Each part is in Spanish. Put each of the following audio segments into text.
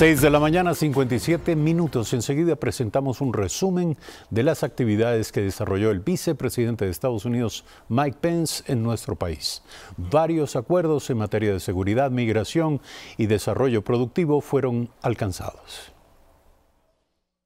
6 de la mañana, 57 minutos. Enseguida presentamos un resumen de las actividades que desarrolló el vicepresidente de Estados Unidos, Mike Pence, en nuestro país. Varios acuerdos en materia de seguridad, migración y desarrollo productivo fueron alcanzados.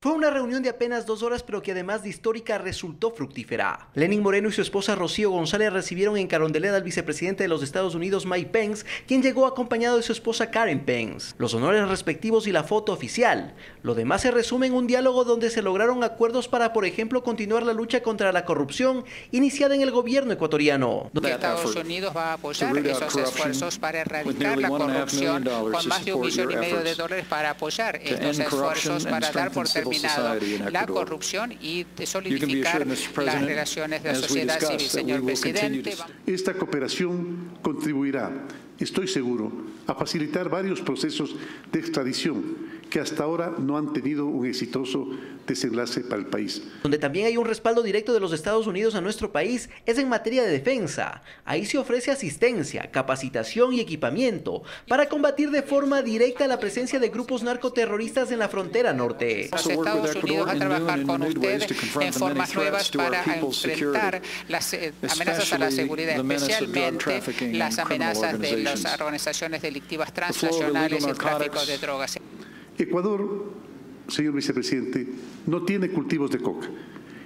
Fue una reunión de apenas dos horas, pero que además de histórica resultó fructífera. Lenin Moreno y su esposa Rocío González recibieron en Carondelet al vicepresidente de los Estados Unidos, Mike Pence, quien llegó acompañado de su esposa Karen Pence. Los honores respectivos y la foto oficial. Lo demás se resume en un diálogo donde se lograron acuerdos para, por ejemplo, continuar la lucha contra la corrupción iniciada en el gobierno ecuatoriano. Estados Unidos va a apoyar esos esfuerzos para erradicar la corrupción con más de un millón y medio de dólares para apoyar estos esfuerzos para dar por terminado la corrupción y de solidificar las relaciones de la sociedad civil. Señor Presidente, esta cooperación contribuirá, estoy seguro, a facilitar varios procesos de extradición que hasta ahora no han tenido un exitoso desenlace para el país. Donde también hay un respaldo directo de los Estados Unidos a nuestro país es en materia de defensa. Ahí se ofrece asistencia, capacitación y equipamiento para combatir de forma directa la presencia de grupos narcoterroristas en la frontera norte. Los Estados Unidos a trabajar con ustedes en formas nuevas para enfrentar las eh, amenazas a la seguridad, especialmente las amenazas de las organizaciones delictivas transnacionales y el tráfico de drogas. Ecuador, señor vicepresidente, no tiene cultivos de coca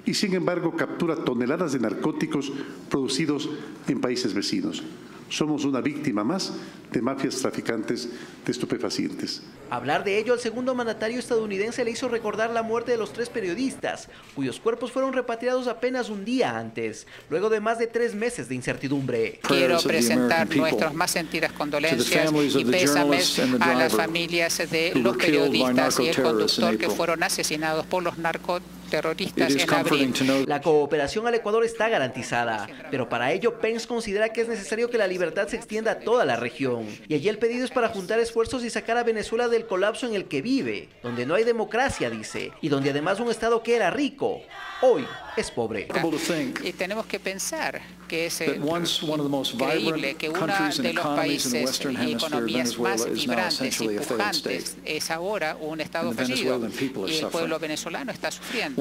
y sin embargo captura toneladas de narcóticos producidos en países vecinos. Somos una víctima más de mafias traficantes de estupefacientes. Hablar de ello al segundo mandatario estadounidense le hizo recordar la muerte de los tres periodistas, cuyos cuerpos fueron repatriados apenas un día antes, luego de más de tres meses de incertidumbre. Quiero presentar nuestras más sentidas condolencias y pésames a las familias de los periodistas y el conductor que fueron asesinados por los narcos terroristas en abril. La cooperación al Ecuador está garantizada, pero para ello Pence considera que es necesario que la libertad se extienda a toda la región. Y allí el pedido es para juntar esfuerzos y sacar a Venezuela del colapso en el que vive, donde no hay democracia, dice, y donde además un Estado que era rico, hoy es pobre. Y tenemos que pensar que es increíble que uno de los países y economías más vibrantes y pujantes es ahora un Estado fallido y el pueblo venezolano está sufriendo.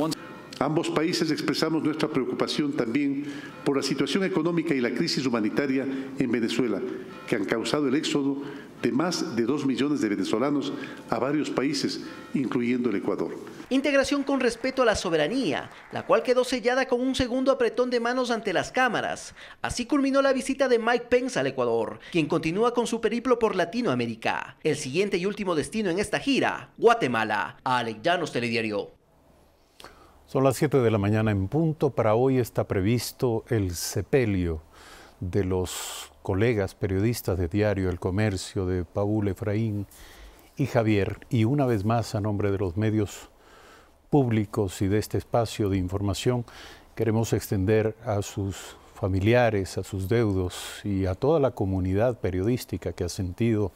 Ambos países expresamos nuestra preocupación también por la situación económica y la crisis humanitaria en Venezuela, que han causado el éxodo de más de dos millones de venezolanos a varios países, incluyendo el Ecuador. Integración con respeto a la soberanía, la cual quedó sellada con un segundo apretón de manos ante las cámaras. Así culminó la visita de Mike Pence al Ecuador, quien continúa con su periplo por Latinoamérica. El siguiente y último destino en esta gira, Guatemala. A Alex Llanos, Telediario. Son las 7 de la mañana en punto. Para hoy está previsto el sepelio de los colegas periodistas de Diario El Comercio, de Paul Efraín y Javier. Y una vez más, a nombre de los medios públicos y de este espacio de información, queremos extender a sus familiares, a sus deudos y a toda la comunidad periodística que ha sentido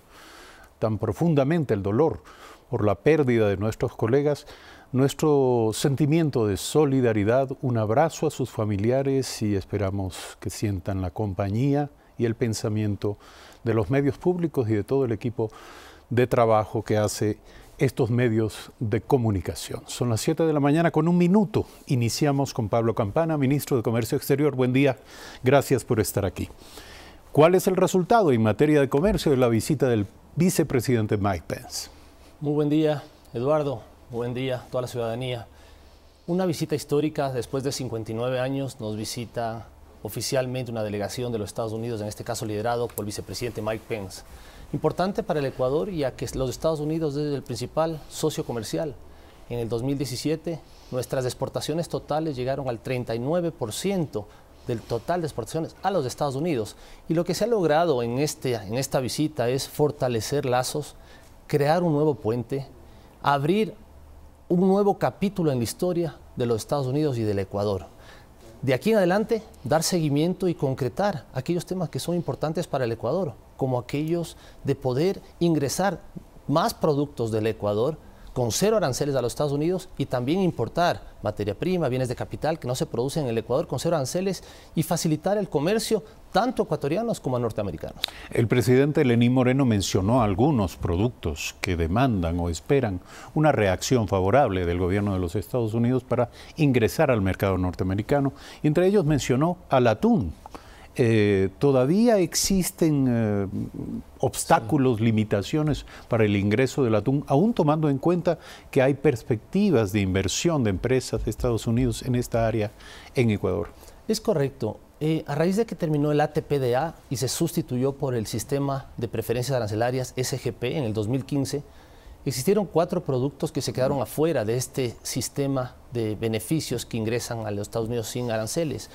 tan profundamente el dolor por la pérdida de nuestros colegas, nuestro sentimiento de solidaridad, un abrazo a sus familiares y esperamos que sientan la compañía y el pensamiento de los medios públicos y de todo el equipo de trabajo que hace estos medios de comunicación. Son las 7 de la mañana con un minuto. Iniciamos con Pablo Campana, ministro de Comercio Exterior. Buen día, gracias por estar aquí. ¿Cuál es el resultado en materia de comercio de la visita del vicepresidente Mike Pence? Muy buen día, Eduardo buen día, toda la ciudadanía. Una visita histórica, después de 59 años, nos visita oficialmente una delegación de los Estados Unidos, en este caso liderado por el vicepresidente Mike Pence. Importante para el Ecuador, ya que los Estados Unidos es el principal socio comercial. En el 2017, nuestras exportaciones totales llegaron al 39% del total de exportaciones a los Estados Unidos. Y lo que se ha logrado en, este, en esta visita es fortalecer lazos, crear un nuevo puente, abrir un nuevo capítulo en la historia de los Estados Unidos y del Ecuador. De aquí en adelante, dar seguimiento y concretar aquellos temas que son importantes para el Ecuador, como aquellos de poder ingresar más productos del Ecuador con cero aranceles a los Estados Unidos y también importar materia prima, bienes de capital que no se producen en el Ecuador con cero aranceles y facilitar el comercio tanto ecuatorianos como norteamericanos. El presidente Lenín Moreno mencionó algunos productos que demandan o esperan una reacción favorable del gobierno de los Estados Unidos para ingresar al mercado norteamericano y entre ellos mencionó al atún eh, todavía existen eh, obstáculos, limitaciones para el ingreso del atún, aún tomando en cuenta que hay perspectivas de inversión de empresas de Estados Unidos en esta área en Ecuador. Es correcto. Eh, a raíz de que terminó el ATPDA y se sustituyó por el sistema de preferencias arancelarias SGP en el 2015, existieron cuatro productos que se quedaron afuera de este sistema de beneficios que ingresan a los Estados Unidos sin aranceles.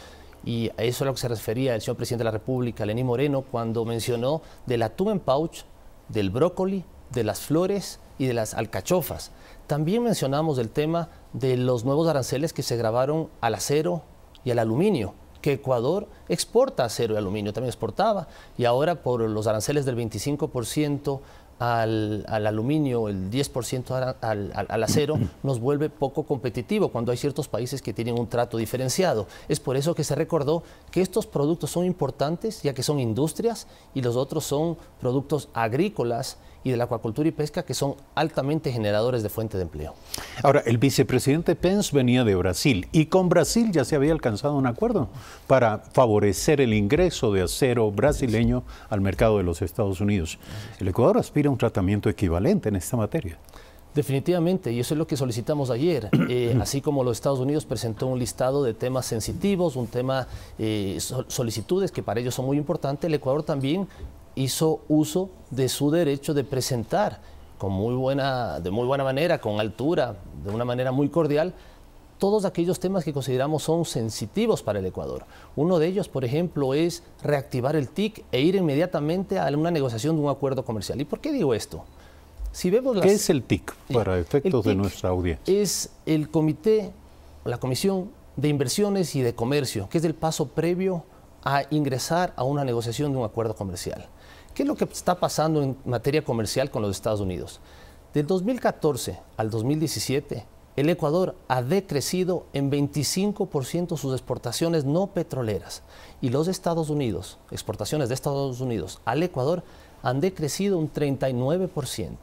Y a eso es a lo que se refería el señor presidente de la República, Lenín Moreno, cuando mencionó del atún en pouch, del brócoli, de las flores y de las alcachofas. También mencionamos el tema de los nuevos aranceles que se grabaron al acero y al aluminio, que Ecuador exporta acero y aluminio, también exportaba, y ahora por los aranceles del 25% al, al aluminio, el 10% al, al, al, acero, nos vuelve poco competitivo cuando hay ciertos países que tienen un trato diferenciado. Es por eso que se recordó que estos productos son importantes, ya que son industrias y los otros son productos agrícolas y de la acuacultura y pesca, que son altamente generadores de fuente de empleo. Ahora, el vicepresidente Pence venía de Brasil y con Brasil ya se había alcanzado un acuerdo para favorecer el ingreso de acero brasileño al mercado de los Estados Unidos. El Ecuador aspira a un tratamiento equivalente en esta materia. Definitivamente, y eso es lo que solicitamos ayer, eh, así como los Estados Unidos presentó un listado de temas sensitivos, un tema, eh, solicitudes que para ellos son muy importantes, el Ecuador también hizo uso de su derecho de presentar con muy buena, de muy buena manera, con altura, de una manera muy cordial, todos aquellos temas que consideramos son sensitivos para el Ecuador. Uno de ellos, por ejemplo, es reactivar el TIC e ir inmediatamente a una negociación de un acuerdo comercial. ¿Y por qué digo esto? Si vemos ¿Qué es el TIC para efectos de nuestra audiencia? Es el comité, la comisión de inversiones y de comercio, que es el paso previo a ingresar a una negociación de un acuerdo comercial. ¿Qué es lo que está pasando en materia comercial con los Estados Unidos? Del 2014 al 2017, el Ecuador ha decrecido en 25% sus exportaciones no petroleras y los Estados Unidos, exportaciones de Estados Unidos al Ecuador, han decrecido un 39%.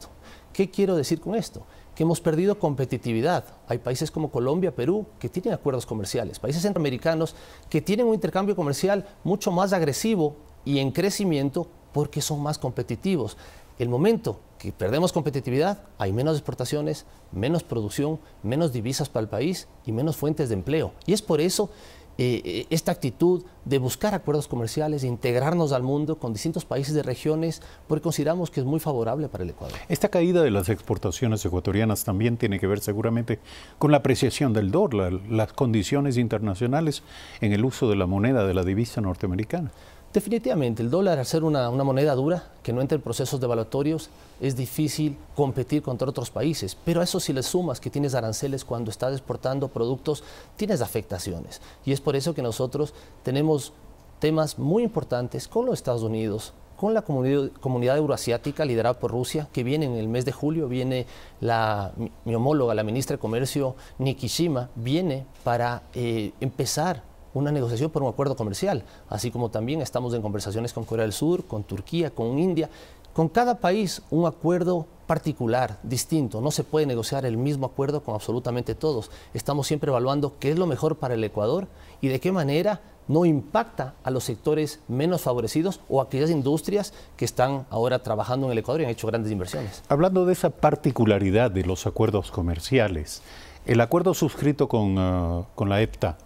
¿Qué quiero decir con esto? Que hemos perdido competitividad. Hay países como Colombia, Perú, que tienen acuerdos comerciales, países centroamericanos que tienen un intercambio comercial mucho más agresivo y en crecimiento porque son más competitivos. El momento que perdemos competitividad, hay menos exportaciones, menos producción, menos divisas para el país y menos fuentes de empleo. Y es por eso eh, eh, esta actitud de buscar acuerdos comerciales, de integrarnos al mundo con distintos países de regiones, porque consideramos que es muy favorable para el Ecuador. Esta caída de las exportaciones ecuatorianas también tiene que ver seguramente con la apreciación del dólar, las condiciones internacionales en el uso de la moneda de la divisa norteamericana. Definitivamente, el dólar, al ser una, moneda dura, que no entra en procesos devaluatorios, es difícil competir contra otros países. Pero a eso si le sumas que tienes aranceles cuando estás exportando productos, tienes afectaciones. Y es por eso que nosotros tenemos temas muy importantes con los Estados Unidos, con la comunidad, euroasiática liderada por Rusia, que viene en el mes de julio, viene la, mi, homóloga, la ministra de Comercio Nikishima, viene para eh, empezar una negociación por un acuerdo comercial, así como también estamos en conversaciones con Corea del Sur, con Turquía, con India, con cada país un acuerdo particular, distinto. No se puede negociar el mismo acuerdo con absolutamente todos. Estamos siempre evaluando qué es lo mejor para el Ecuador y de qué manera no impacta a los sectores menos favorecidos o a aquellas industrias que están ahora trabajando en el Ecuador y han hecho grandes inversiones. Hablando de esa particularidad de los acuerdos comerciales, el acuerdo suscrito con, ah, con la EPTA,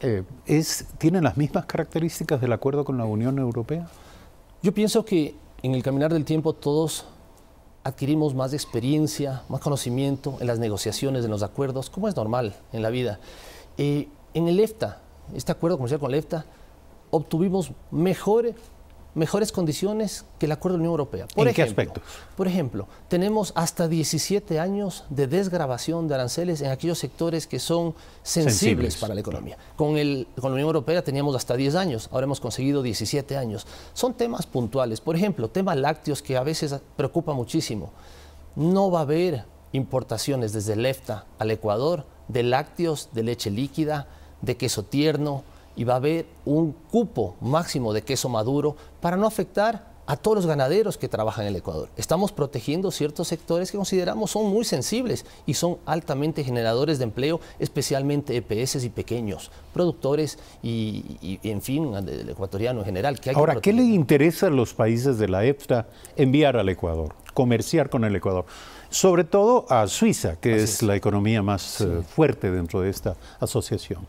eh, es, ¿Tienen las mismas características del acuerdo con la Unión Europea? Yo pienso que en el caminar del tiempo todos adquirimos más experiencia, más conocimiento en las negociaciones, en los acuerdos, como es normal en la vida. Eh, en el EFTA, este acuerdo comercial con el EFTA, obtuvimos mejores mejores condiciones que el acuerdo de la Unión Europea. Por ¿En qué aspectos? Por ejemplo, tenemos hasta 17 años de desgrabación de aranceles en aquellos sectores que son sensibles, para la economía. Con, el, con la Unión Europea teníamos hasta 10 años, ahora hemos conseguido 17 años. Son temas puntuales. Por ejemplo, temas lácteos que a veces preocupa muchísimo. No va a haber importaciones desde el EFTA al Ecuador de lácteos, de leche líquida, de queso tierno, y va a haber un cupo máximo de queso maduro para no afectar a todos los ganaderos que trabajan en el Ecuador. Estamos protegiendo ciertos sectores que consideramos son muy sensibles y son altamente generadores de empleo, especialmente EPS y pequeños productores y, en fin, del ecuatoriano en general. Ahora, ¿qué le interesa a los países de la EFTA enviar al Ecuador, comerciar con el Ecuador? Sobre todo a Suiza, que es, la economía más eh, fuerte dentro de esta asociación.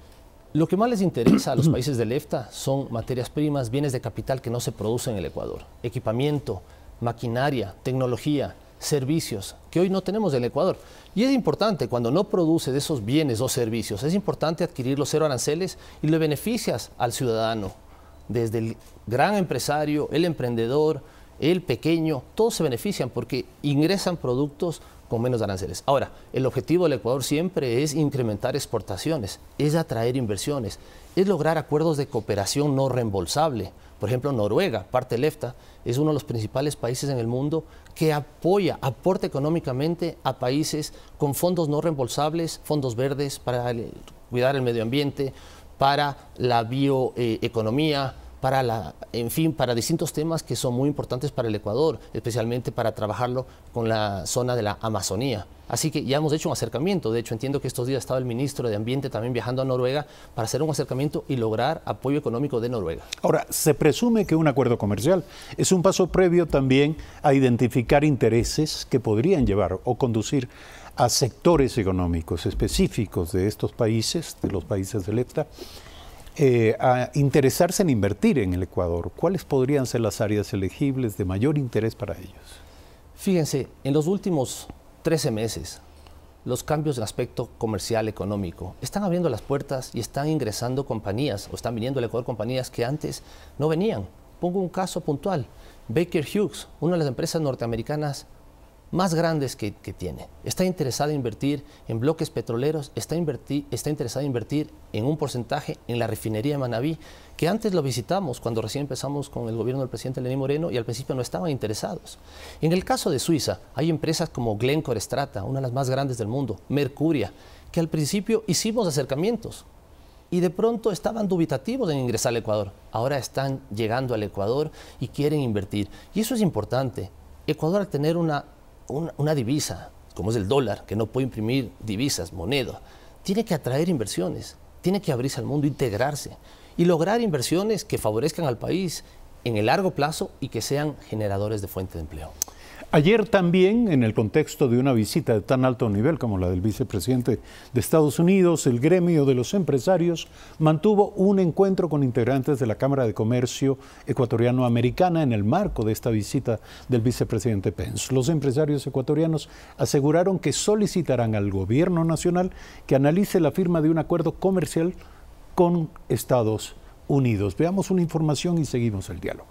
Lo que más les interesa a los países del EFTA son materias primas, bienes de capital que no se producen en el Ecuador, equipamiento, maquinaria, tecnología, servicios, que hoy no tenemos en el Ecuador. Y es importante, cuando no produces esos bienes o servicios, es importante adquirir los cero aranceles y le beneficias al ciudadano, desde el gran empresario, el emprendedor, el pequeño, todos se benefician porque ingresan productos con menos aranceles. Ahora, el objetivo del Ecuador siempre es incrementar exportaciones, es atraer inversiones, es lograr acuerdos de cooperación no reembolsable. Por ejemplo, Noruega, parte del EFTA, es uno de los principales países en el mundo que apoya, aporta económicamente a países con fondos no reembolsables, fondos verdes para cuidar el medio ambiente, para la bioeconomía para la, en fin, para distintos temas que son muy importantes para el Ecuador, especialmente para trabajarlo con la zona de la Amazonía. Así que ya hemos hecho un acercamiento, de hecho entiendo que estos días estaba el ministro de Ambiente también viajando a Noruega para hacer un acercamiento y lograr apoyo económico de Noruega. Ahora, se presume que un acuerdo comercial es un paso previo también a identificar intereses que podrían llevar o conducir a sectores económicos específicos de estos países, de los países del EFTA, eh, a interesarse en invertir en el Ecuador? ¿Cuáles podrían ser las áreas elegibles de mayor interés para ellos? Fíjense, en los últimos 13 meses, los cambios en aspecto comercial, económico, están abriendo las puertas y están ingresando compañías, o están viniendo al Ecuador compañías que antes no venían. Pongo un caso puntual. Baker Hughes, una de las empresas norteamericanas más grandes que, tiene. Está interesada en invertir en bloques petroleros, está, invertir, está interesada en invertir en un porcentaje en la refinería de Manabí, que antes lo visitamos cuando recién empezamos con el gobierno del presidente Lenín Moreno y al principio no estaban interesados. En el caso de Suiza, hay empresas como Glencore Strata, una de las más grandes del mundo, Mercuria, que al principio hicimos acercamientos, y de pronto estaban dubitativos en ingresar al Ecuador. Ahora están llegando al Ecuador y quieren invertir. Y eso es importante. Ecuador al tener una una, divisa, como es el dólar, que no puede imprimir divisas, moneda, tiene que atraer inversiones, tiene que abrirse al mundo, integrarse y lograr inversiones que favorezcan al país en el largo plazo y que sean generadores de fuente de empleo. Ayer también, en el contexto de una visita de tan alto nivel como la del vicepresidente de Estados Unidos, el gremio de los empresarios mantuvo un encuentro con integrantes de la Cámara de Comercio Ecuatoriano-Americana en el marco de esta visita del vicepresidente Pence. Los empresarios ecuatorianos aseguraron que solicitarán al gobierno nacional que analice la firma de un acuerdo comercial con Estados Unidos. Veamos una información y seguimos el diálogo.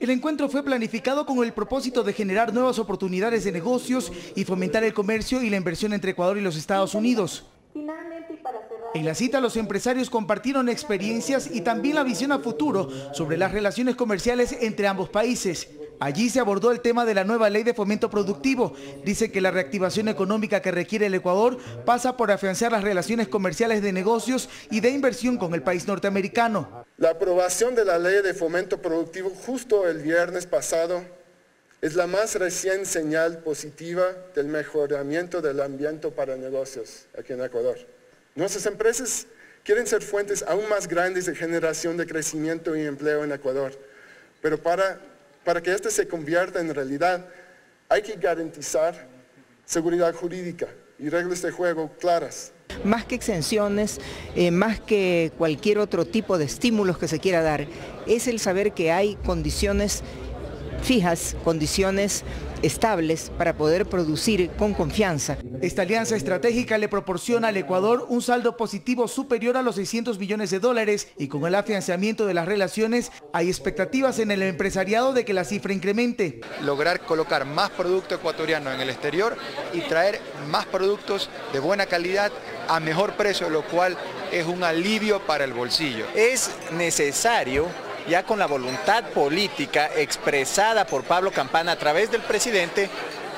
El encuentro fue planificado con el propósito de generar nuevas oportunidades de negocios y fomentar el comercio y la inversión entre Ecuador y los Estados Unidos. En la cita los empresarios compartieron experiencias y también la visión a futuro sobre las relaciones comerciales entre ambos países. Allí se abordó el tema de la nueva ley de fomento productivo. Dice que la reactivación económica que requiere el Ecuador pasa por afianzar las relaciones comerciales de negocios y de inversión con el país norteamericano. La aprobación de la ley de fomento productivo justo el viernes pasado es la más recién señal positiva del mejoramiento del ambiente para negocios aquí en Ecuador. Nuestras empresas quieren ser fuentes aún más grandes de generación de crecimiento y empleo en Ecuador, pero para para que esto se convierta en realidad, hay que garantizar seguridad jurídica y reglas de juego claras. Más que exenciones, eh, más que cualquier otro tipo de estímulos que se quiera dar, es el saber que hay condiciones fijas, condiciones estables para poder producir con confianza. Esta alianza estratégica le proporciona al Ecuador un saldo positivo superior a los 600 millones de dólares y con el afianzamiento de las relaciones hay expectativas en el empresariado de que la cifra incremente. Lograr colocar más producto ecuatoriano en el exterior y traer más productos de buena calidad a mejor precio, lo cual es un alivio para el bolsillo. Es necesario ya con la voluntad política expresada por Pablo Campana a través del presidente,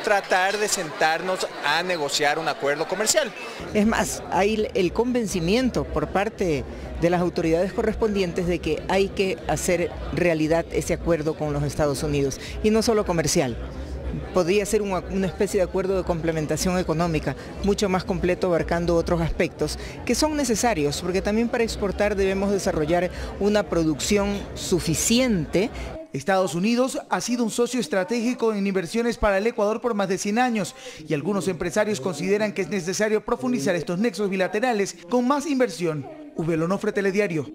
tratar de sentarnos a negociar un acuerdo comercial. Es más, hay el convencimiento por parte de las autoridades correspondientes de que hay que hacer realidad ese acuerdo con los Estados Unidos y no solo comercial podría ser una, especie de acuerdo de complementación económica, mucho más completo abarcando otros aspectos que son necesarios, porque también para exportar debemos desarrollar una producción suficiente. Estados Unidos ha sido un socio estratégico en inversiones para el Ecuador por más de 100 años y algunos empresarios consideran que es necesario profundizar estos nexos bilaterales con más inversión. Ubelonofre Telediario.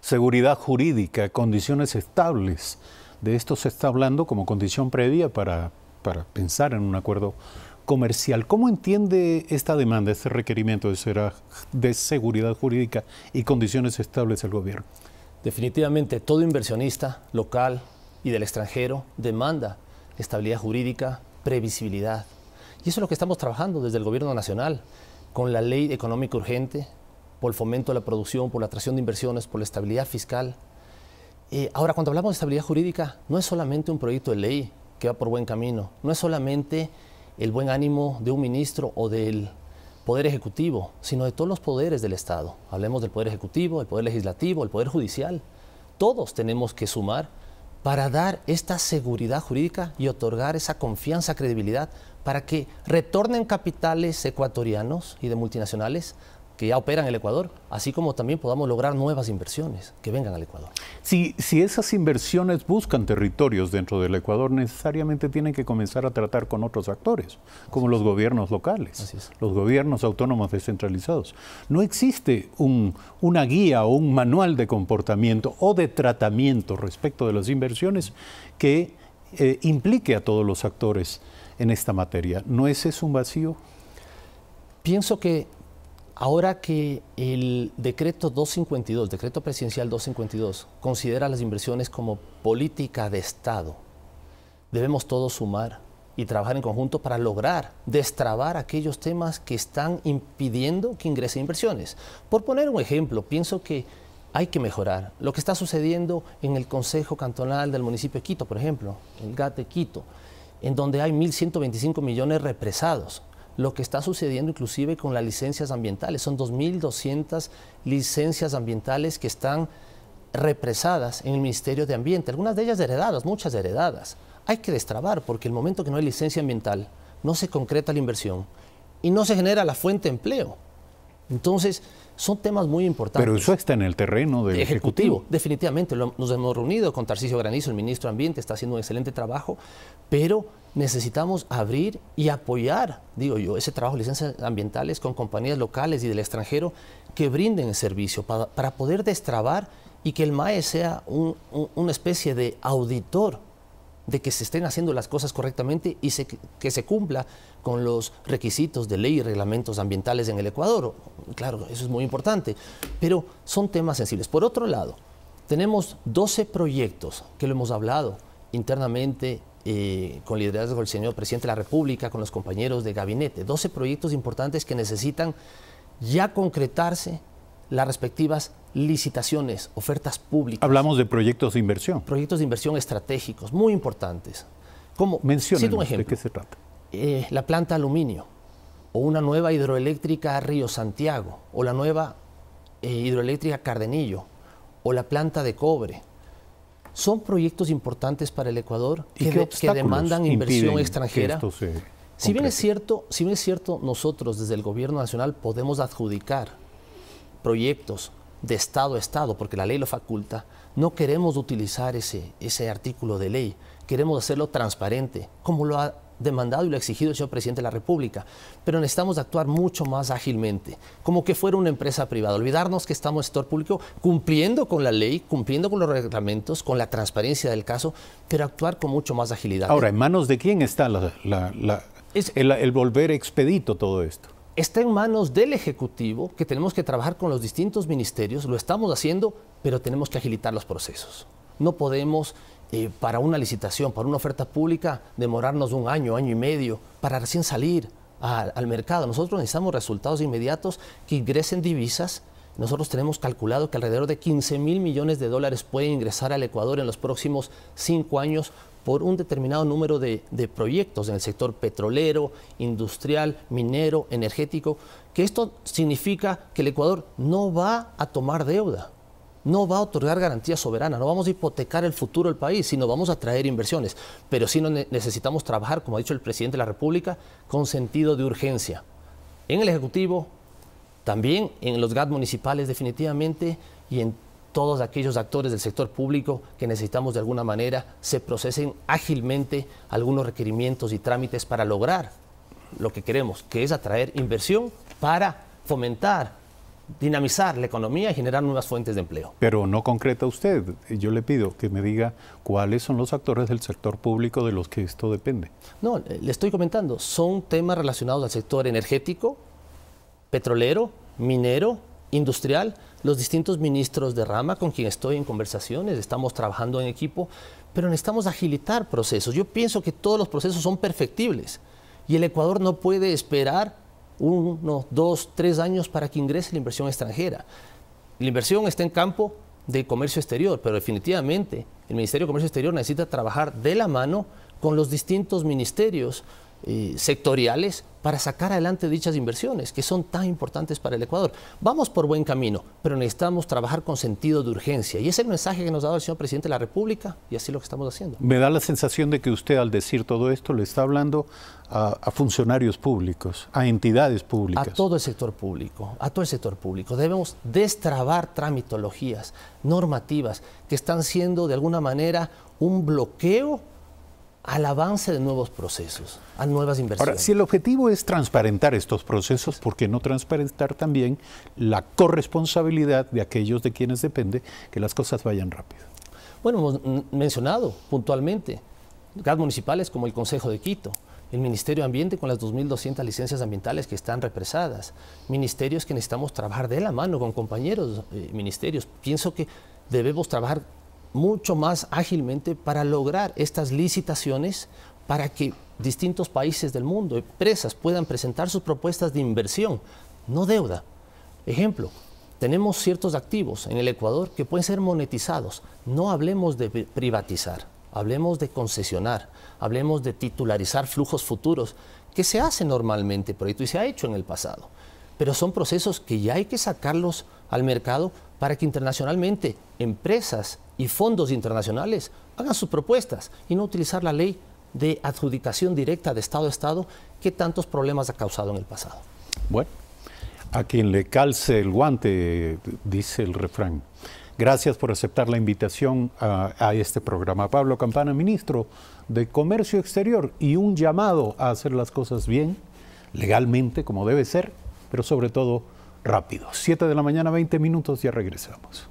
Seguridad jurídica, condiciones estables de esto se está hablando como condición previa para, pensar en un acuerdo comercial. ¿Cómo entiende esta demanda, este requerimiento de, seguridad jurídica y condiciones estables el gobierno? Definitivamente, todo inversionista local y del extranjero demanda estabilidad jurídica, previsibilidad. Y eso es lo que estamos trabajando desde el gobierno nacional, con la ley económica urgente, por el fomento de la producción, por la atracción de inversiones, por la estabilidad fiscal, eh, ahora, cuando hablamos de estabilidad jurídica, no es solamente un proyecto de ley que va por buen camino, no es solamente el buen ánimo de un ministro o del Poder Ejecutivo, sino de todos los poderes del Estado. Hablemos del Poder Ejecutivo, el Poder Legislativo, el Poder Judicial. Todos tenemos que sumar para dar esta seguridad jurídica y otorgar esa confianza, credibilidad, para que retornen capitales ecuatorianos y de multinacionales que ya operan en el Ecuador, así como también podamos lograr nuevas inversiones que vengan al Ecuador. Si, si esas inversiones buscan territorios dentro del Ecuador, necesariamente tienen que comenzar a tratar con otros actores, como los gobiernos locales, los gobiernos autónomos descentralizados. No existe una guía o un manual de comportamiento o de tratamiento respecto de las inversiones que eh, implique a todos los actores en esta materia. ¿No es eso un vacío? Pienso que Ahora que el decreto 252, el decreto presidencial 252, considera las inversiones como política de Estado, debemos todos sumar y trabajar en conjunto para lograr destrabar aquellos temas que están impidiendo que ingresen inversiones. Por poner un ejemplo, pienso que hay que mejorar lo que está sucediendo en el Consejo Cantonal del municipio de Quito, por ejemplo, el GAT de Quito, en donde hay 1.125 millones represados lo que está sucediendo inclusive con las licencias ambientales. Son 2.200 licencias ambientales que están represadas en el Ministerio de Ambiente, algunas de ellas heredadas, muchas heredadas. Hay que destrabar porque el momento que no hay licencia ambiental no se concreta la inversión y no se genera la fuente de empleo. Entonces, son temas muy importantes. Pero eso está en el terreno del Ejecutivo. Definitivamente, nos hemos reunido con Tarcisio Granizo, el ministro de Ambiente, está haciendo un excelente trabajo, pero necesitamos abrir y apoyar, digo yo, ese trabajo de licencias ambientales con compañías locales y del extranjero que brinden el servicio para, poder destrabar y que el MAE sea una especie de auditor de que se estén haciendo las cosas correctamente y que se cumpla con los requisitos de ley y reglamentos ambientales en el Ecuador. Claro, eso es muy importante, pero son temas sensibles. Por otro lado, tenemos 12 proyectos que lo hemos hablado internamente eh, con liderazgo del señor presidente de la República, con los compañeros de gabinete. 12 proyectos importantes que necesitan ya concretarse las respectivas licitaciones, ofertas públicas. Hablamos de proyectos de inversión. Proyectos de inversión estratégicos, muy importantes. Como, un ¿de qué se trata? Eh, la planta aluminio, o una nueva hidroeléctrica a Río Santiago, o la nueva eh, hidroeléctrica Cardenillo, o la planta de cobre, son proyectos importantes para el Ecuador que, que demandan inversión extranjera. Si bien, es cierto, si bien es cierto, nosotros desde el gobierno nacional podemos adjudicar proyectos de Estado a Estado, porque la ley lo faculta, no queremos utilizar ese, ese artículo de ley, queremos hacerlo transparente, como lo ha demandado y lo ha exigido el señor presidente de la República, pero necesitamos actuar mucho más ágilmente, como que fuera una empresa privada, olvidarnos que estamos en sector público cumpliendo con la ley, cumpliendo con los reglamentos, con la transparencia del caso, pero actuar con mucho más agilidad. Ahora, ¿en manos de quién está la, el, el volver expedito todo esto? Está en manos del Ejecutivo, que tenemos que trabajar con los distintos ministerios, lo estamos haciendo, pero tenemos que agilitar los procesos. No podemos para una licitación, para una oferta pública, demorarnos un año, año y medio, para recién salir al mercado. Nosotros necesitamos resultados inmediatos que ingresen divisas. Nosotros tenemos calculado que alrededor de 15 mil millones de dólares pueden ingresar al Ecuador en los próximos cinco años por un determinado número de, de, proyectos en el sector petrolero, industrial, minero, energético, que esto significa que el Ecuador no va a tomar deuda no va a otorgar garantía soberana, no vamos a hipotecar el futuro del país, sino vamos a traer inversiones. Pero sí necesitamos trabajar, como ha dicho el presidente de la República, con sentido de urgencia. En el Ejecutivo, también en los GAT municipales definitivamente y en todos aquellos actores del sector público que necesitamos de alguna manera se procesen ágilmente algunos requerimientos y trámites para lograr lo que queremos, que es atraer inversión para fomentar dinamizar la economía y generar nuevas fuentes de empleo. Pero no concreta usted. Yo le pido que me diga cuáles son los actores del sector público de los que esto depende. No, eh, le estoy comentando. Son temas relacionados al sector energético, petrolero, minero, industrial. Los distintos ministros de rama con quien estoy en conversaciones, estamos trabajando en equipo, pero necesitamos agilitar procesos. Yo pienso que todos los procesos son perfectibles y el Ecuador no puede esperar uno, dos, tres años para que ingrese la inversión extranjera. La inversión está en campo de comercio exterior, pero definitivamente el Ministerio de Comercio Exterior necesita trabajar de la mano con los distintos ministerios eh, sectoriales para sacar adelante dichas inversiones que son tan importantes para el Ecuador. Vamos por buen camino, pero necesitamos trabajar con sentido de urgencia y ese es el mensaje que nos ha dado el señor presidente de la República y así lo que estamos haciendo. Me da la sensación de que usted al decir todo esto le está hablando a, a funcionarios públicos, a entidades públicas. A todo el sector público, a todo el sector público. Debemos destrabar tramitologías, normativas que están siendo de alguna manera un bloqueo al avance de nuevos procesos, a nuevas inversiones. Ahora, si el objetivo es transparentar estos procesos, ¿por qué no transparentar también la corresponsabilidad de aquellos de quienes depende que las cosas vayan rápido? Bueno, hemos mencionado puntualmente, gas municipales como el Consejo de Quito, el Ministerio de Ambiente con las 2.200 licencias ambientales que están represadas, ministerios que necesitamos trabajar de la mano con compañeros eh, ministerios. Pienso que debemos trabajar mucho más ágilmente para lograr estas licitaciones para que distintos países del mundo, empresas, puedan presentar sus propuestas de inversión, no deuda. Ejemplo, tenemos ciertos activos en el Ecuador que pueden ser monetizados. No hablemos de privatizar, hablemos de concesionar, hablemos de titularizar flujos futuros, que se hace normalmente, proyecto y se ha hecho en el pasado. Pero son procesos que ya hay que sacarlos al mercado para que internacionalmente empresas y fondos internacionales hagan sus propuestas y no utilizar la ley de adjudicación directa de Estado a Estado que tantos problemas ha causado en el pasado. Bueno, a quien le calce el guante, dice el refrán. Gracias por aceptar la invitación a, este programa. Pablo Campana, ministro de Comercio Exterior, y un llamado a hacer las cosas bien, legalmente, como debe ser, pero sobre todo rápido. 7 de la mañana, 20 minutos, ya regresamos.